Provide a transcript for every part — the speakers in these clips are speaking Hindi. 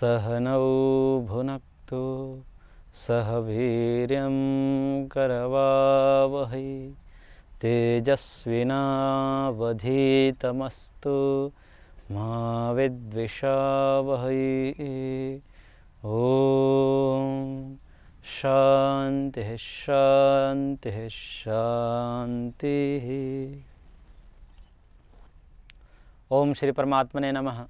सहनौ भुनक्तु सह वीर्यं करवावहै तेजस्विनावधीतमस्तु मा विद्विषावहै ॐ शान्तिः शान्तिः शान्तिः ॐ श्रीपरमात्मने नमः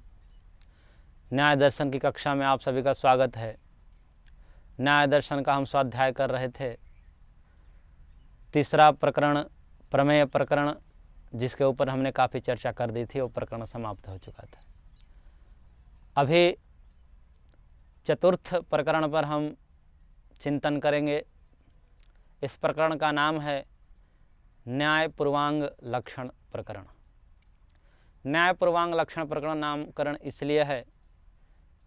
न्याय दर्शन की कक्षा में आप सभी का स्वागत है न्याय दर्शन का हम स्वाध्याय कर रहे थे तीसरा प्रकरण प्रमेय प्रकरण जिसके ऊपर हमने काफ़ी चर्चा कर दी थी वो प्रकरण समाप्त हो चुका था अभी चतुर्थ प्रकरण पर हम चिंतन करेंगे इस प्रकरण का नाम है न्याय पूर्वांग लक्षण प्रकरण न्याय पूर्वांग लक्षण प्रकरण नामकरण इसलिए है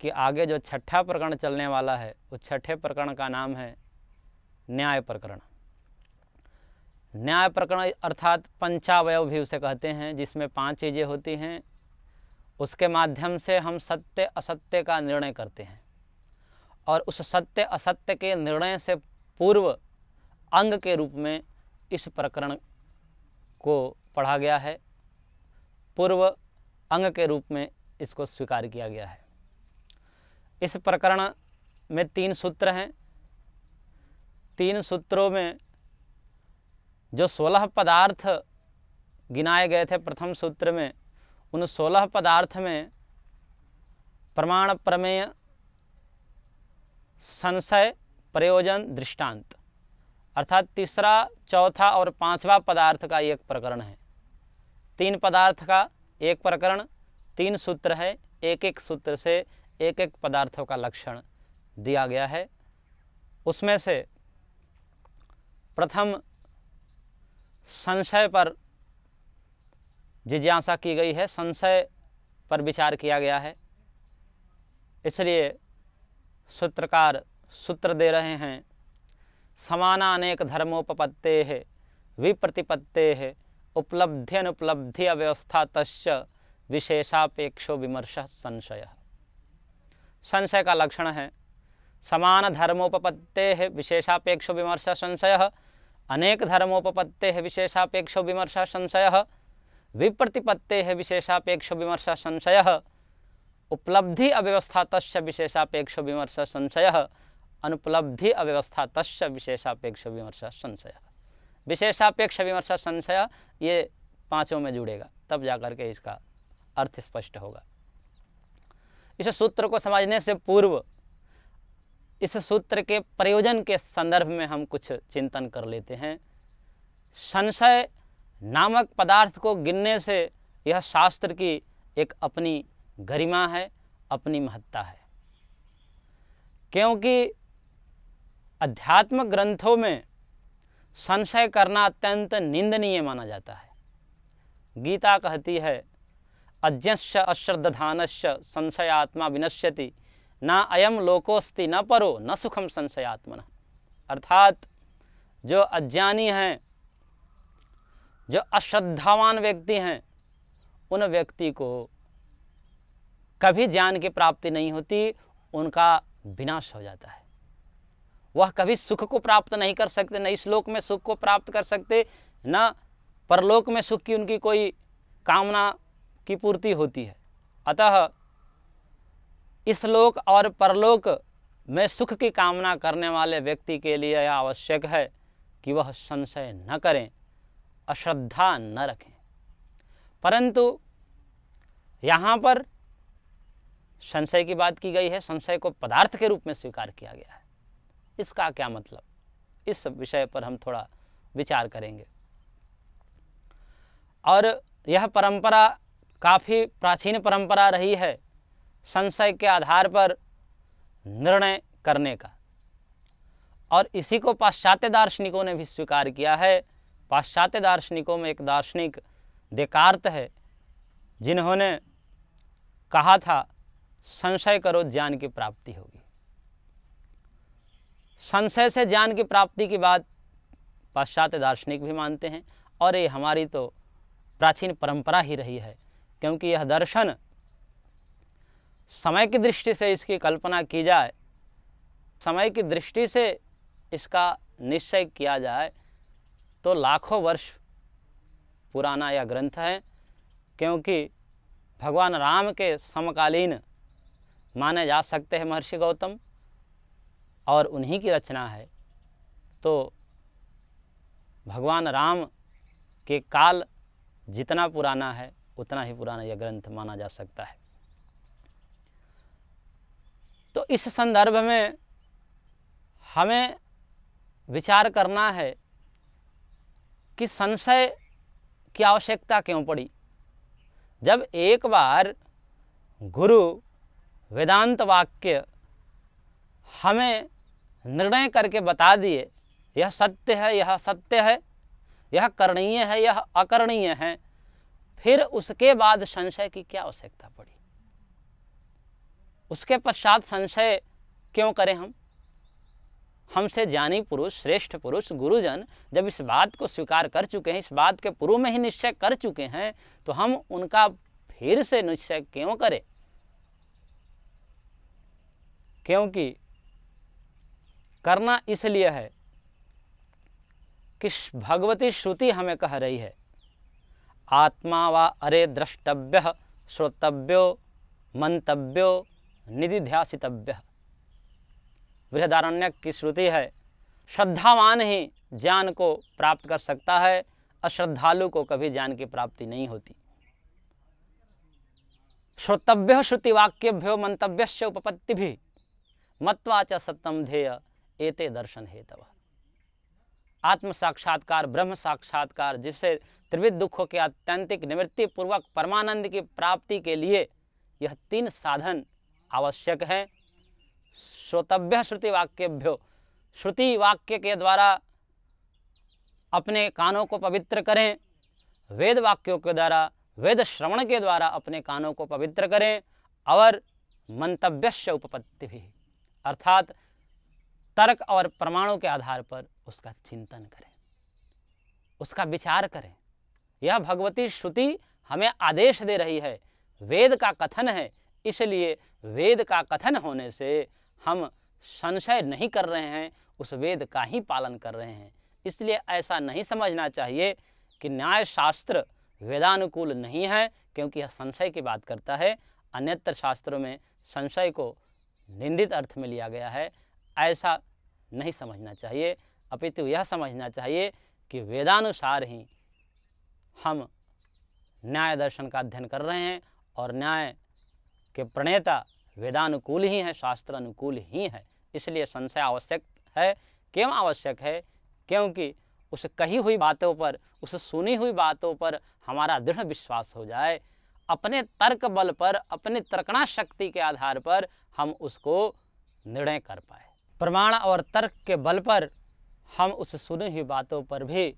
कि आगे जो छठा प्रकरण चलने वाला है उस छठे प्रकरण का नाम है न्याय प्रकरण न्याय प्रकरण अर्थात पंचावयव भी उसे कहते हैं जिसमें पांच चीज़ें होती हैं उसके माध्यम से हम सत्य असत्य का निर्णय करते हैं और उस सत्य असत्य के निर्णय से पूर्व अंग के रूप में इस प्रकरण को पढ़ा गया है पूर्व अंग के रूप में इसको स्वीकार किया गया है इस प्रकरण में तीन सूत्र हैं तीन सूत्रों में जो सोलह पदार्थ गिनाए गए थे प्रथम सूत्र में उन सोलह पदार्थ में प्रमाण प्रमेय संशय प्रयोजन दृष्टांत अर्थात तीसरा चौथा और पांचवा पदार्थ का एक प्रकरण है तीन पदार्थ का एक प्रकरण तीन सूत्र है एक एक सूत्र से एक एक पदार्थों का लक्षण दिया गया है उसमें से प्रथम संशय पर जिज्ञासा की गई है संशय पर विचार किया गया है इसलिए सूत्रकार सूत्र दे रहे हैं अनेक धर्मोपपत्ते है विप्रतिपत्ते है उपलब्धि अनुपलब्धि अव्यवस्था तस् विशेषापेक्षो विमर्श संशय संशय का लक्षण है समान धर्मोपपत्ते विशेषापेक्ष विमर्श संशय अनेक धर्मोपपत्ते विशेषापेक्ष विमर्श संशय विप्रतिपत्ते विशेषापेक्ष विमर्श संशय उपलब्धि अव्यवस्था तशेषापेक्ष विशेषापेक्ष विमर्श संशय अनुपलब्धि अव्यवस्था तस् विशेषापेक्ष विमर्श संशय विशेषापेक्ष विमर्श संशय ये पांचों में जुड़ेगा तब जाकर के इसका अर्थ स्पष्ट होगा इस सूत्र को समझने से पूर्व इस सूत्र के प्रयोजन के संदर्भ में हम कुछ चिंतन कर लेते हैं संशय नामक पदार्थ को गिनने से यह शास्त्र की एक अपनी गरिमा है अपनी महत्ता है क्योंकि अध्यात्म ग्रंथों में संशय करना अत्यंत निंदनीय माना जाता है गीता कहती है अज्ञश्च अश्रद्धान संशयात्मा विनश्यति न अयम लोकोस्ति न परो न सुखम संशयात्मन अर्थात जो अज्ञानी हैं जो अश्रद्धावान व्यक्ति हैं उन व्यक्ति को कभी ज्ञान की प्राप्ति नहीं होती उनका विनाश हो जाता है वह कभी सुख को प्राप्त नहीं कर सकते न इस लोक में सुख को प्राप्त कर सकते न परलोक में सुख की उनकी कोई कामना की पूर्ति होती है अतः इस लोक और परलोक में सुख की कामना करने वाले व्यक्ति के लिए यह आवश्यक है कि वह संशय न करें अश्रद्धा न रखें परंतु यहाँ पर संशय की बात की गई है संशय को पदार्थ के रूप में स्वीकार किया गया है इसका क्या मतलब इस विषय पर हम थोड़ा विचार करेंगे और यह परंपरा काफ़ी प्राचीन परंपरा रही है संशय के आधार पर निर्णय करने का और इसी को पाश्चात्य दार्शनिकों ने भी स्वीकार किया है पाश्चात्य दार्शनिकों में एक दार्शनिक देकार्त है जिन्होंने कहा था संशय करो ज्ञान की प्राप्ति होगी संशय से ज्ञान की प्राप्ति की बात पाश्चात्य दार्शनिक भी मानते हैं और ये हमारी तो प्राचीन परंपरा ही रही है क्योंकि यह दर्शन समय की दृष्टि से इसकी कल्पना की जाए समय की दृष्टि से इसका निश्चय किया जाए तो लाखों वर्ष पुराना यह ग्रंथ है क्योंकि भगवान राम के समकालीन माने जा सकते हैं महर्षि गौतम और उन्हीं की रचना है तो भगवान राम के काल जितना पुराना है उतना ही पुराना यह ग्रंथ माना जा सकता है तो इस संदर्भ में हमें विचार करना है कि संशय की आवश्यकता क्यों पड़ी जब एक बार गुरु वेदांत वाक्य हमें निर्णय करके बता दिए यह सत्य है यह सत्य है यह करणीय है यह अकरणीय है फिर उसके बाद संशय की क्या आवश्यकता पड़ी उसके पश्चात संशय क्यों करें हम हमसे ज्ञानी पुरुष श्रेष्ठ पुरुष गुरुजन जब इस बात को स्वीकार कर चुके हैं इस बात के पूर्व में ही निश्चय कर चुके हैं तो हम उनका फिर से निश्चय क्यों करें क्योंकि करना इसलिए है कि भगवती श्रुति हमें कह रही है आत्मा व अरे द्रष्टव्य श्रोतव्यो मंतव्यो निधिध्यासितव्य बृहदारण्य की श्रुति है श्रद्धावान ही ज्ञान को प्राप्त कर सकता है अश्रद्धालु को कभी ज्ञान की प्राप्ति नहीं होती श्रोतव्य श्रुतिवाक्यभ्यो मंतव्य से उपपत्ति भी मत्वाच सत्यम ध्येय एते दर्शन हेतव आत्म साक्षात्कार ब्रह्म साक्षात्कार जिसे त्रिविध दुखों के आत्यंतिक निवृत्ति पूर्वक परमानंद की प्राप्ति के लिए यह तीन साधन आवश्यक हैं श्रोतभ्य श्रुति वाक्यभ्यो श्रुति वाक्य के द्वारा अपने कानों को पवित्र करें वेद वाक्यों के द्वारा वेद श्रवण के द्वारा अपने कानों को पवित्र करें और मंतव्यस्य उपपत्ति भी अर्थात तर्क और प्रमाणों के आधार पर उसका चिंतन करें उसका विचार करें यह भगवती श्रुति हमें आदेश दे रही है वेद का कथन है इसलिए वेद का कथन होने से हम संशय नहीं कर रहे हैं उस वेद का ही पालन कर रहे हैं इसलिए ऐसा नहीं समझना चाहिए कि न्याय शास्त्र वेदानुकूल नहीं है क्योंकि यह संशय की बात करता है अन्यत्र शास्त्रों में संशय को निंदित अर्थ में लिया गया है ऐसा नहीं समझना चाहिए अपितु यह समझना चाहिए कि वेदानुसार ही हम न्याय दर्शन का अध्ययन कर रहे हैं और न्याय के प्रणेता वेदानुकूल ही हैं शास्त्र अनुकूल ही हैं इसलिए संशय आवश्यक है क्यों आवश्यक है क्योंकि उस कही हुई बातों पर उस सुनी हुई बातों पर हमारा दृढ़ विश्वास हो जाए अपने तर्क बल पर अपने तर्कना शक्ति के आधार पर हम उसको निर्णय कर पाए प्रमाण और तर्क के बल पर हम उस सुनी हुई बातों पर भी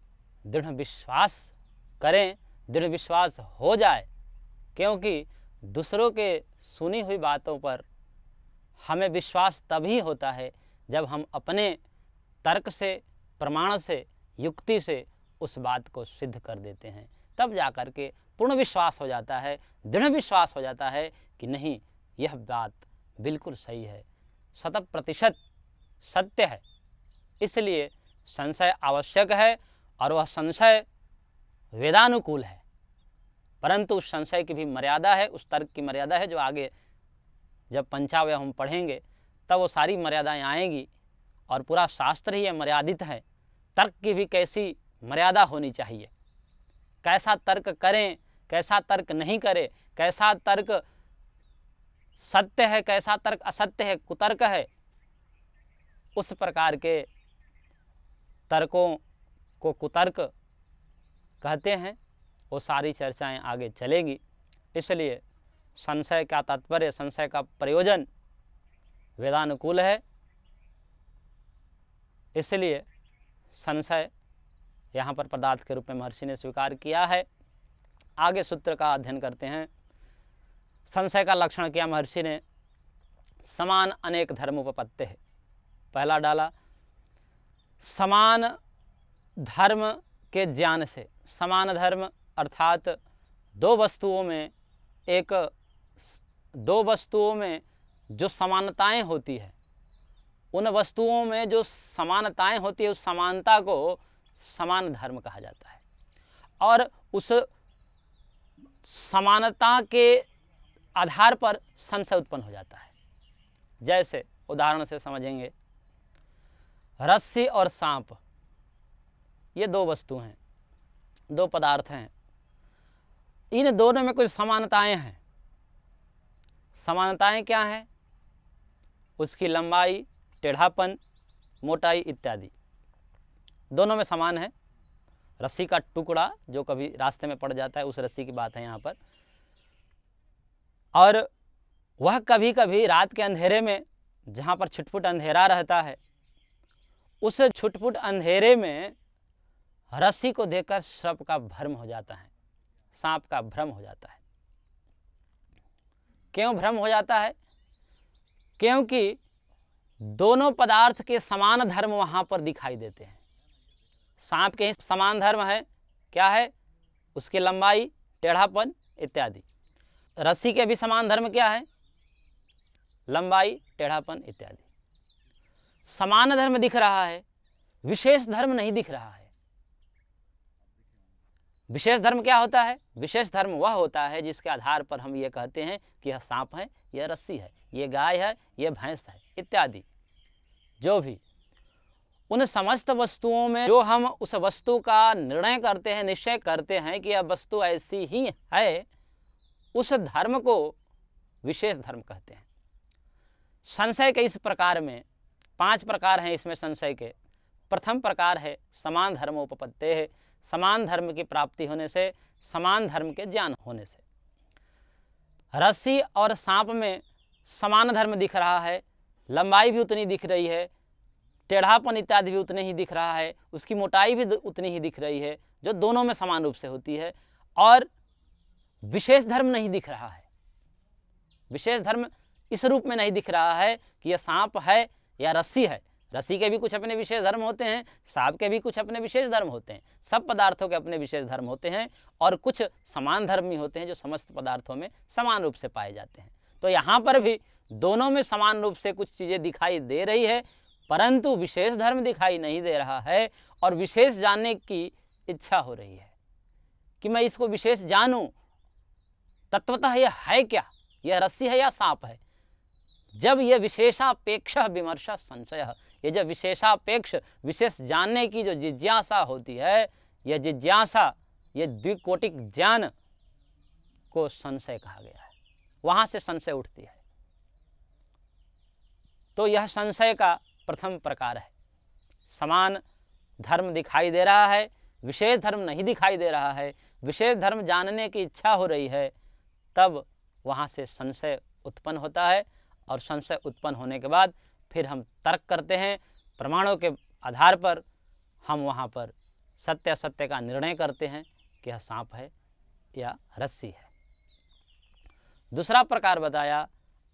दृढ़ विश्वास करें दृढ़ विश्वास हो जाए क्योंकि दूसरों के सुनी हुई बातों पर हमें विश्वास तभी होता है जब हम अपने तर्क से प्रमाण से युक्ति से उस बात को सिद्ध कर देते हैं तब जाकर के पूर्ण विश्वास हो जाता है दृढ़ विश्वास हो जाता है कि नहीं यह बात बिल्कुल सही है शत प्रतिशत सत्य है इसलिए संशय आवश्यक है और वह संशय वेदानुकूल है परंतु उस संशय की भी मर्यादा है उस तर्क की मर्यादा है जो आगे जब पंचावय हम पढ़ेंगे तब वो सारी मर्यादाएं आएंगी और पूरा शास्त्र ही मर्यादित है तर्क की भी कैसी मर्यादा होनी चाहिए कैसा तर्क करें कैसा तर्क नहीं करें कैसा तर्क सत्य है कैसा तर्क असत्य है कुतर्क है उस प्रकार के तर्कों को कुतर्क कहते हैं वो सारी चर्चाएं आगे चलेगी इसलिए संशय का तात्पर्य संशय का प्रयोजन वेदानुकूल है इसलिए संशय यहाँ पर पदार्थ के रूप में महर्षि ने स्वीकार किया है आगे सूत्र का अध्ययन करते हैं संशय का लक्षण किया महर्षि ने समान अनेक धर्म उपपत्ते है पहला डाला समान धर्म के ज्ञान से समान धर्म अर्थात दो वस्तुओं में एक दो वस्तुओं में जो समानताएं होती है उन वस्तुओं में जो समानताएं होती है उस समानता को समान धर्म कहा जाता है और उस समानता के आधार पर संशय उत्पन्न हो जाता है जैसे उदाहरण से समझेंगे रस्सी और सांप ये दो वस्तु हैं दो पदार्थ हैं इन दोनों में कुछ समानताएं हैं समानताएं क्या हैं उसकी लंबाई टेढ़ापन मोटाई इत्यादि दोनों में समान है रस्सी का टुकड़ा जो कभी रास्ते में पड़ जाता है उस रस्सी की बात है यहाँ पर और वह कभी कभी रात के अंधेरे में जहाँ पर छुटपुट अंधेरा रहता है उस छुटपुट अंधेरे में रस्सी को देखकर सर्प का भ्रम हो जाता है सांप का भ्रम हो जाता है क्यों भ्रम हो जाता है क्योंकि दोनों पदार्थ के समान धर्म वहाँ पर दिखाई देते हैं सांप के ही समान धर्म है क्या है उसकी लंबाई टेढ़ापन इत्यादि रस्सी के भी समान धर्म क्या है लंबाई टेढ़ापन इत्यादि समान धर्म दिख रहा है विशेष धर्म नहीं दिख रहा है विशेष धर्म क्या होता है विशेष धर्म वह होता है जिसके आधार पर हम ये कहते हैं कि यह सांप है यह रस्सी है ये गाय है ये भैंस है इत्यादि जो भी उन समस्त वस्तुओं में जो हम उस वस्तु का निर्णय करते हैं निश्चय करते हैं कि यह वस्तु ऐसी ही है उस धर्म को विशेष धर्म कहते हैं संशय के इस प्रकार में पांच प्रकार हैं इसमें संशय के प्रथम प्रकार है समान धर्मोपपत्ते है समान धर्म की प्राप्ति होने से समान धर्म के ज्ञान होने से रस्सी और सांप में समान धर्म दिख रहा है लंबाई भी उतनी दिख रही है टेढ़ापन इत्यादि भी उतने ही दिख रहा है उसकी मोटाई भी उतनी ही दिख रही है जो दोनों में समान रूप से होती है और विशेष धर्म नहीं दिख रहा है विशेष धर्म इस रूप में नहीं दिख रहा है कि यह सांप है या रस्सी है रस्सी के भी कुछ अपने विशेष धर्म होते हैं सांप के भी कुछ अपने विशेष धर्म होते हैं सब पदार्थों के अपने विशेष धर्म होते हैं और कुछ समान धर्म ही होते हैं जो समस्त पदार्थों में समान रूप से पाए जाते हैं तो यहाँ पर भी दोनों में समान रूप से कुछ चीज़ें दिखाई दे रही है परंतु विशेष धर्म दिखाई नहीं दे रहा है और विशेष जानने की इच्छा हो रही है कि मैं इसको विशेष जानूँ तत्वतः यह है क्या यह रस्सी है या सांप है जब यह विशेषापेक्ष विमर्श संशय ये जब विशेषापेक्ष विशेष जानने की जो जिज्ञासा होती है यह जिज्ञासा ये द्विकोटिक ज्ञान को संशय कहा गया है वहाँ से संशय उठती है तो यह संशय का प्रथम प्रकार है समान धर्म दिखाई दे रहा है विशेष धर्म नहीं दिखाई दे रहा है विशेष धर्म जानने की इच्छा हो रही है तब वहाँ से संशय उत्पन्न होता है और संशय उत्पन्न होने के बाद फिर हम तर्क करते हैं प्रमाणों के आधार पर हम वहाँ पर सत्य असत्य का निर्णय करते हैं कि यह सांप है या रस्सी है दूसरा प्रकार बताया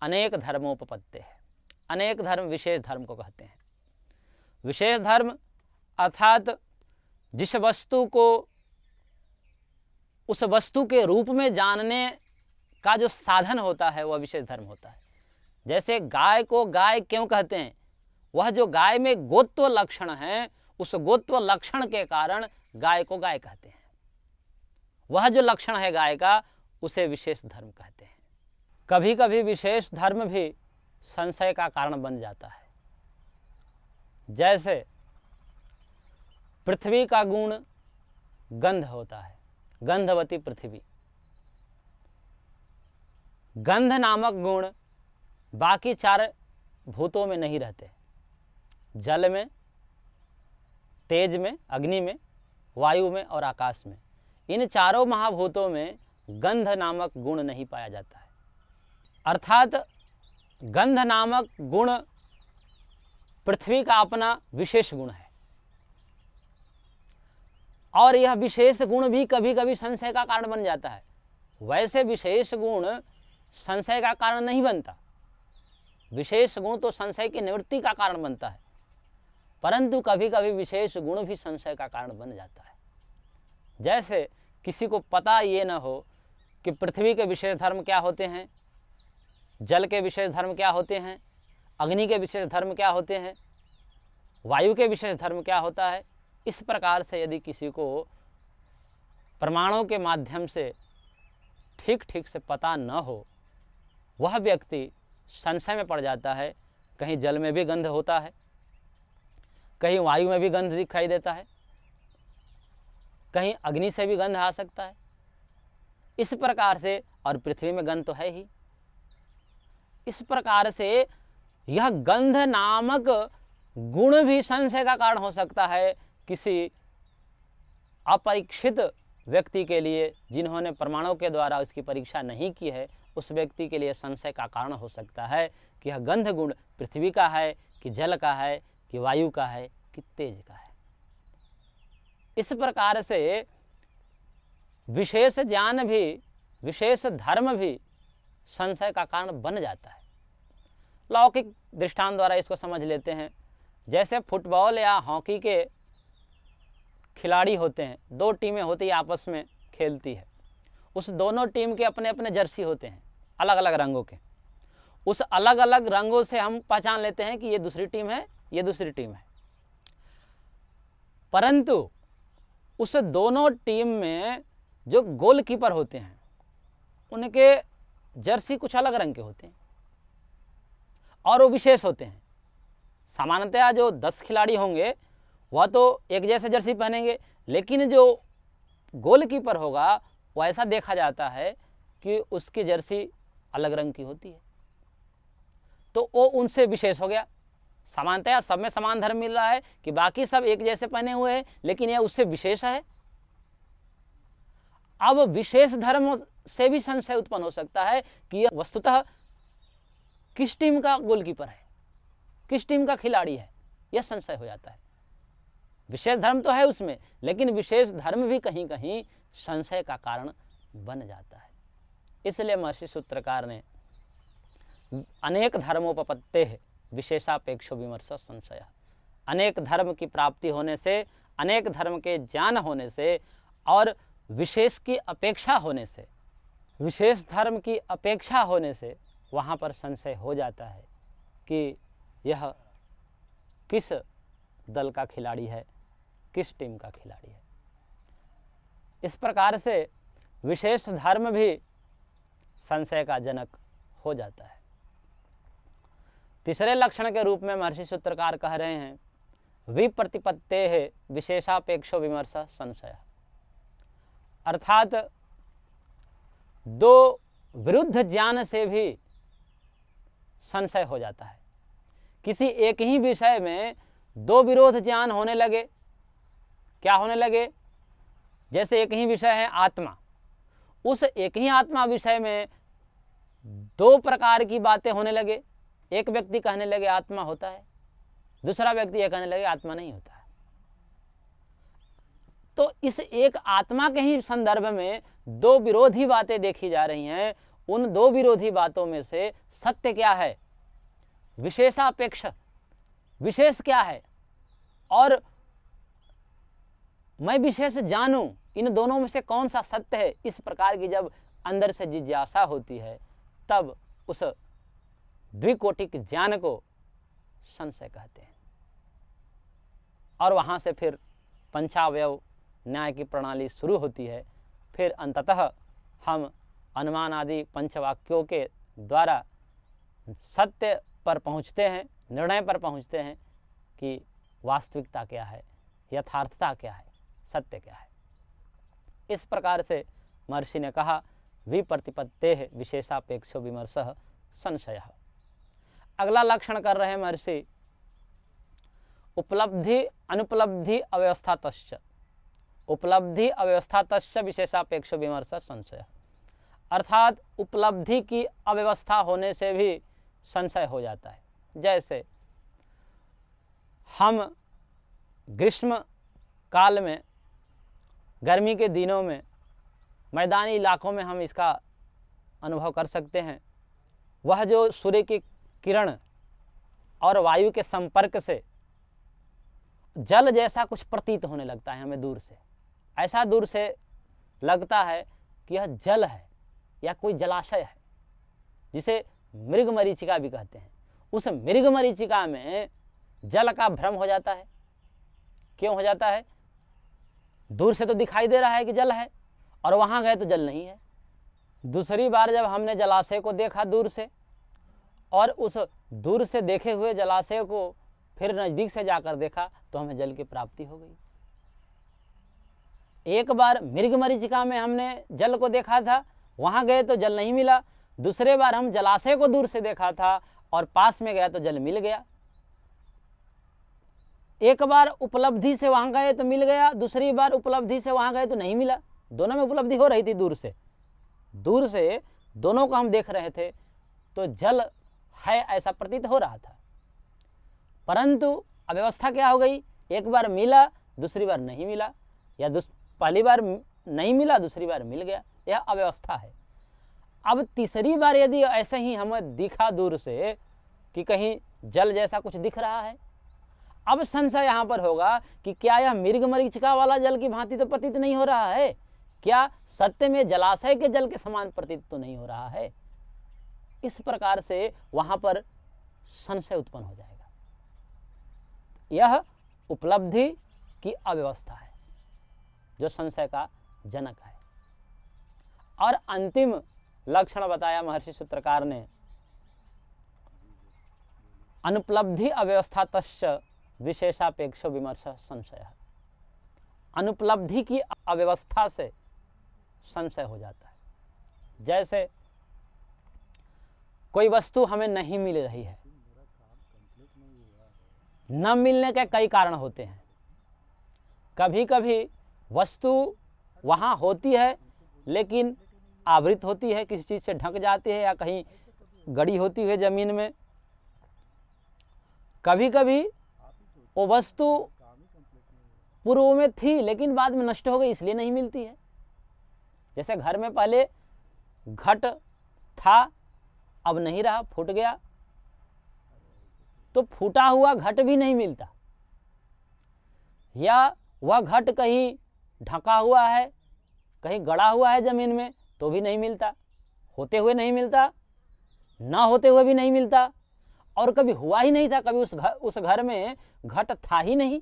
अनेक धर्मोपपत्ति है अनेक धर्म विशेष धर्म को कहते हैं विशेष धर्म अर्थात जिस वस्तु को उस वस्तु के रूप में जानने का जो साधन होता है वह विशेष धर्म होता है जैसे गाय को गाय क्यों कहते हैं वह जो गाय में गोत्व लक्षण है उस गोत्व लक्षण के कारण गाय को गाय कहते हैं वह जो लक्षण है गाय का उसे विशेष धर्म कहते हैं कभी कभी विशेष धर्म भी संशय का कारण बन जाता है जैसे पृथ्वी का गुण गंध होता है गंधवती पृथ्वी गंध नामक गुण बाकी चार भूतों में नहीं रहते जल में तेज में अग्नि में वायु में और आकाश में इन चारों महाभूतों में गंध नामक गुण नहीं पाया जाता है अर्थात गंध नामक गुण पृथ्वी का अपना विशेष गुण है और यह विशेष गुण भी कभी कभी संशय का कारण बन जाता है वैसे विशेष गुण संशय का कारण नहीं बनता विशेष गुण तो संशय की निवृत्ति का कारण बनता है परंतु कभी कभी विशेष गुण भी संशय का कारण बन जाता है जैसे किसी को पता ये न हो कि पृथ्वी के विशेष धर्म क्या होते हैं जल के विशेष धर्म क्या होते हैं अग्नि के विशेष धर्म क्या होते हैं वायु के विशेष धर्म क्या होता है इस प्रकार से यदि किसी को प्रमाणों के माध्यम से ठीक ठीक से पता न हो वह व्यक्ति संशय में पड़ जाता है कहीं जल में भी गंध होता है कहीं वायु में भी गंध दिखाई देता है कहीं अग्नि से भी गंध आ सकता है इस प्रकार से और पृथ्वी में गंध तो है ही इस प्रकार से यह गंध नामक गुण भी संशय का कारण हो सकता है किसी अपरीक्षित व्यक्ति के लिए जिन्होंने प्रमाणों के द्वारा उसकी परीक्षा नहीं की है उस व्यक्ति के लिए संशय का कारण हो सकता है कि यह गंध गुण पृथ्वी का है कि जल का है कि वायु का है कि तेज का है इस प्रकार से विशेष ज्ञान भी विशेष धर्म भी संशय का कारण बन जाता है लौकिक दृष्टांत द्वारा इसको समझ लेते हैं जैसे फुटबॉल या हॉकी के खिलाड़ी होते हैं दो टीमें होती आपस में खेलती है उस दोनों टीम के अपने अपने जर्सी होते हैं अलग अलग रंगों के उस अलग अलग रंगों से हम पहचान लेते हैं कि ये दूसरी टीम है ये दूसरी टीम है परंतु उस दोनों टीम में जो गोलकीपर होते हैं उनके जर्सी कुछ अलग रंग के होते हैं और वो विशेष होते हैं सामान्यतया जो दस खिलाड़ी होंगे वह तो एक जैसे जर्सी पहनेंगे लेकिन जो गोलकीपर होगा वो ऐसा देखा जाता है कि उसकी जर्सी अलग रंग की होती है तो वो उनसे विशेष हो गया समानतया सब में समान धर्म मिल रहा है कि बाकी सब एक जैसे पहने हुए हैं लेकिन यह उससे विशेष है अब विशेष धर्म से भी संशय उत्पन्न हो सकता है कि यह वस्तुतः किस टीम का गोलकीपर है किस टीम का खिलाड़ी है यह संशय हो जाता है विशेष धर्म तो है उसमें लेकिन विशेष धर्म भी कहीं कहीं संशय का कारण बन जाता है इसलिए महर्षि सूत्रकार ने अनेक धर्मोपत्ते विशेषापेक्ष विमर्श संशय अनेक धर्म की प्राप्ति होने से अनेक धर्म के ज्ञान होने से और विशेष की अपेक्षा होने से विशेष धर्म की अपेक्षा होने से वहाँ पर संशय हो जाता है कि यह किस दल का खिलाड़ी है किस टीम का खिलाड़ी है इस प्रकार से विशेष धर्म भी संशय का जनक हो जाता है तीसरे लक्षण के रूप में महर्षि सूत्रकार कह रहे हैं विप्रतिपत्ते है विशेषापेक्षो विमर्श संशय अर्थात दो विरुद्ध ज्ञान से भी संशय हो जाता है किसी एक ही विषय में दो विरोध ज्ञान होने लगे क्या होने लगे जैसे एक ही विषय है आत्मा उस एक ही आत्मा विषय में दो प्रकार की बातें होने लगे एक व्यक्ति कहने लगे आत्मा होता है दूसरा व्यक्ति यह कहने लगे आत्मा नहीं होता है तो इस एक आत्मा के ही संदर्भ में दो विरोधी बातें देखी जा रही हैं उन दो विरोधी बातों में से सत्य क्या है विशेषापेक्ष विशेष क्या है और मैं विशेष जानूं इन दोनों में से कौन सा सत्य है इस प्रकार की जब अंदर से जिज्ञासा होती है तब उस द्विकोटिक ज्ञान को संशय कहते हैं और वहाँ से फिर पंचावयव न्याय की प्रणाली शुरू होती है फिर अंततः हम अनुमान आदि पंचवाक्यों के द्वारा सत्य पर पहुँचते हैं निर्णय पर पहुँचते हैं कि वास्तविकता क्या है यथार्थता क्या है सत्य क्या है इस प्रकार से महर्षि ने कहा विप्रतिपत्ते विशेषापेक्षो विमर्श संशय अगला लक्षण कर रहे हैं महर्षि उपलब्धि अनुपलब्धि अव्यवस्था तश्च उपलब्धि अव्यवस्था तश्च विशेषापेक्ष विमर्श संशय अर्थात उपलब्धि की अव्यवस्था होने से भी संशय हो जाता है जैसे हम ग्रीष्म काल में गर्मी के दिनों में मैदानी इलाकों में हम इसका अनुभव कर सकते हैं वह जो सूर्य की किरण और वायु के संपर्क से जल जैसा कुछ प्रतीत होने लगता है हमें दूर से ऐसा दूर से लगता है कि यह जल है या कोई जलाशय है जिसे मृग मरीचिका भी कहते हैं उस मृग मरीचिका में जल का भ्रम हो जाता है क्यों हो जाता है दूर से तो दिखाई दे रहा है कि जल है और वहाँ गए तो जल नहीं है दूसरी बार जब हमने जलाशय को देखा दूर से और उस दूर से देखे हुए जलाशय को फिर नज़दीक से जाकर देखा तो हमें जल की प्राप्ति हो गई एक बार मृग मरीचिका में हमने जल को देखा था वहाँ गए तो जल नहीं मिला दूसरे बार हम जलाशय को दूर से देखा था और पास में गया तो जल मिल गया एक बार उपलब्धि से वहाँ गए तो मिल गया दूसरी बार उपलब्धि से वहाँ गए तो नहीं मिला दोनों में उपलब्धि हो रही थी दूर से दूर से दोनों को हम देख रहे थे तो जल है ऐसा प्रतीत हो रहा था परंतु अव्यवस्था क्या हो गई एक बार मिला दूसरी बार नहीं मिला या पहली बार नहीं मिला दूसरी बार मिल गया यह अव्यवस्था है अब तीसरी बार यदि ऐसे ही हमें दिखा दूर से कि कहीं जल जैसा कुछ दिख रहा है अब संशय यहाँ पर होगा कि क्या यह मृग मरीचिका वाला जल की भांति तो प्रतीत नहीं हो रहा है क्या सत्य में जलाशय के जल के समान प्रतीत तो नहीं हो रहा है इस प्रकार से वहां पर संशय उत्पन्न हो जाएगा यह उपलब्धि की अव्यवस्था है जो संशय का जनक है और अंतिम लक्षण बताया महर्षि सूत्रकार ने अनुपलब्धि अव्यवस्था तस्य विशेषापेक्ष विमर्श संशय अनुपलब्धि की अव्यवस्था से संशय हो जाता है जैसे कोई वस्तु हमें नहीं मिल रही है न मिलने के कई कारण होते हैं कभी कभी वस्तु वहाँ होती है लेकिन आवृत होती है किसी चीज़ से ढक जाती है या कहीं गड़ी होती है ज़मीन में कभी कभी वो वस्तु पूर्व में थी लेकिन बाद में नष्ट हो गई इसलिए नहीं मिलती है जैसे घर में पहले घट था अब नहीं रहा फूट गया तो फूटा हुआ घट भी नहीं मिलता या वह घट कहीं ढका हुआ है कहीं गड़ा हुआ है ज़मीन में तो भी नहीं मिलता होते हुए नहीं मिलता ना होते हुए भी नहीं मिलता और कभी हुआ ही नहीं था कभी उस घर उस घर में घट था ही नहीं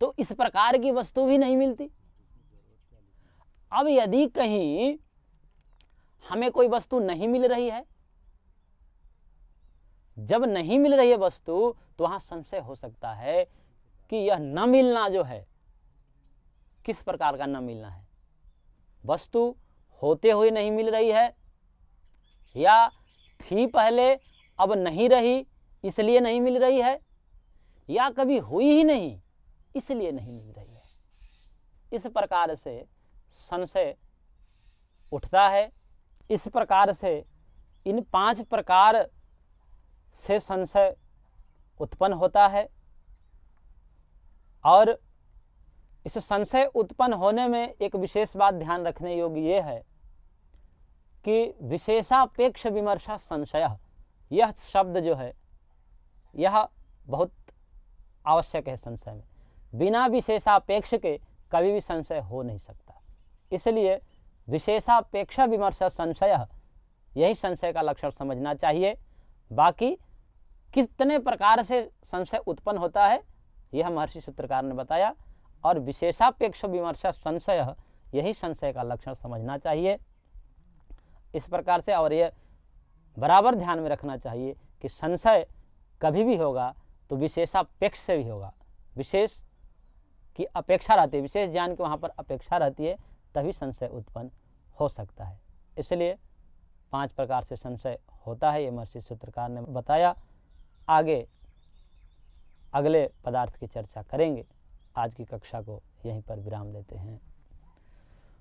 तो इस प्रकार की वस्तु भी नहीं मिलती अब यदि कहीं हमें कोई वस्तु नहीं मिल रही है जब नहीं मिल रही है वस्तु तो वहां संशय हो सकता है कि यह न मिलना जो है किस प्रकार का न मिलना है वस्तु होते हुए नहीं मिल रही है या थी पहले अब नहीं रही इसलिए नहीं मिल रही है या कभी हुई ही नहीं इसलिए नहीं मिल रही है इस प्रकार से संशय उठता है इस प्रकार से इन पांच प्रकार से संशय उत्पन्न होता है और इस संशय उत्पन्न होने में एक विशेष बात ध्यान रखने योग्य ये है कि विशेषापेक्ष विमर्शा संशय यह शब्द जो है यह बहुत आवश्यक है संशय में बिना विशेषापेक्ष के कभी भी संशय हो नहीं सकता इसलिए विशेषापेक्ष विमर्श संशय यही संशय का लक्षण समझना चाहिए बाकी कितने प्रकार से संशय उत्पन्न होता है यह महर्षि सूत्रकार ने बताया और विशेषापेक्ष विमर्श संशय यही संशय का लक्षण समझना चाहिए इस प्रकार से और ये बराबर ध्यान में रखना चाहिए कि संशय कभी भी होगा तो विशेषापेक्ष से भी होगा विशेष की अपेक्षा रहती है विशेष ज्ञान की वहाँ पर अपेक्षा रहती है तभी संशय उत्पन्न हो सकता है इसलिए पांच प्रकार से संशय होता है ये महर्षि सूत्रकार ने बताया आगे अगले पदार्थ की चर्चा करेंगे आज की कक्षा को यहीं पर विराम देते हैं